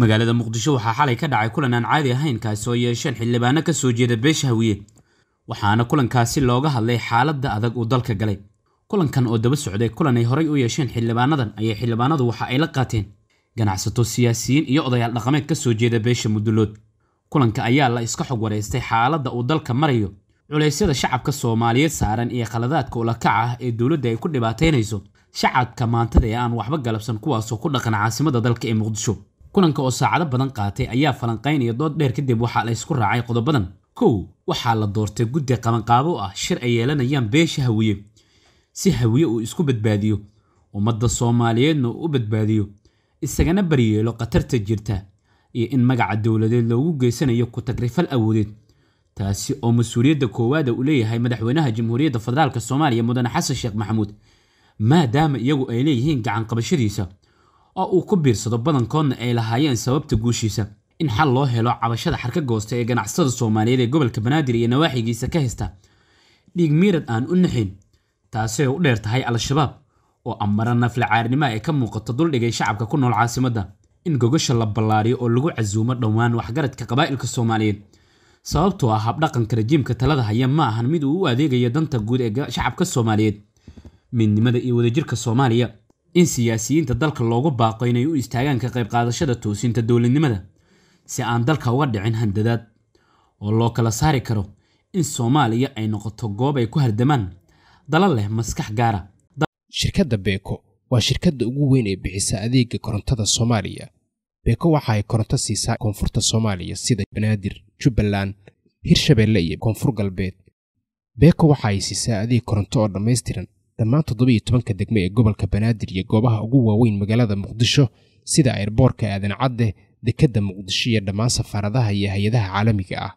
magaalada muqdisho waxaa xalay ka dhacay kulan aan caadi ahayn kaasi oo yeesheen xildhibaano ka soo jeeda beesha hawiye waxaana kulankaasi looga hadlay xaaladda adag uu dalka galay kulankan oo daba socday kulan ay horay u yeesheen xildhibaanadan ayay xildhibaanadu waxa ay la qaateen ganacsato siyaasiyiin iyo odayaal dhaqameed ka soo jeeda beesha mudulood kulanka ayaa la iska xog wareystay xaaladda uu dalka marayo culaysyada shacabka soomaaliyeed saaran iyo khaladaadka ulakac ah ee dowladda ay ku dhibaataynayso shacabka maantada ee aan waxba galabsan kuwaasoo ku dhaqan caasimada dalka ee muqdisho kulanka oo saacado badan qaatay ayaa falanqaynaya dood dheer kadib waxaa la isku raacay qodobadan kow waxaa la doortay guddi qabanqaabo ah shir ay yeelanayaan beesha hawiye si hawiye uu isku badbaadiyo ummadda soomaaliyeedna uu u badbaadiyo isagana baryeelo khatarta jirta iyo in magaca dowladeed loogu geysanayo ku tagrifal awoodeed taasi oo mas-uuliyadda koowaada uu leeyahay madaxweynaha jamhuuriyadda federaalk soomaaliya mudane xasan sheekh maxamuud maadaama iyagu ay leeyihiin gacan qabashadiisa oo uu ku biirsado badankoodna ay lahaayeen sababta guushiisa in xal loo helo cabashada xarka goosta ee ganacsada soomaaliyeed ee gobolka banaadir iyo nawaaxigiisa ka haysta dhiig miirad aan u naxayn taasi ay u dheer tahay al-shabaab oo amara ah nafle caarnimo ay ah ka muuqato duldhigay shacabka ku nool caasimadda in gogosha la ballaariyo oo lagu casuumo dhowaan waxgaradka qabaa'ilka soomaaliyeed sababtoo ah habdhaqanka rajiimka talada haya ma ahan mid uu u adeegayo danta guud ee shacabka soomaaliyeed midnimada iyo wadajirka soomaaliya in siyaasiyiinta dalka loogu baaqo inay u istaagaan ka qayb qaadashada toosinta dowladnimada si aan dalka uga dhicin handadaad oo loo kala saari karo in soomaaliya ay noqoto goob ay ku hardamaan dalal leh maskax gaara shirkadda beeko waa shirkadda ugu weyn ee bixisa adeega korontada soomaaliya beeko waxa ay koronto siisaa koonfurta soomaaliya sida banaadir jubbaland hirshabeelle iyo koonfur galbeed beeko waxa ay siisaa adeeg koronto oo dhammaystiran dhammaan toddobiyo tobanka degmo ee gobolka banaadir iyo goobaha ugu waaweyn magaalada muqdisho sida ayrboorka aadan cadde dekedda muqdisho iyo dhammaan safaaradaha iyo hay-adaha caalamiga ah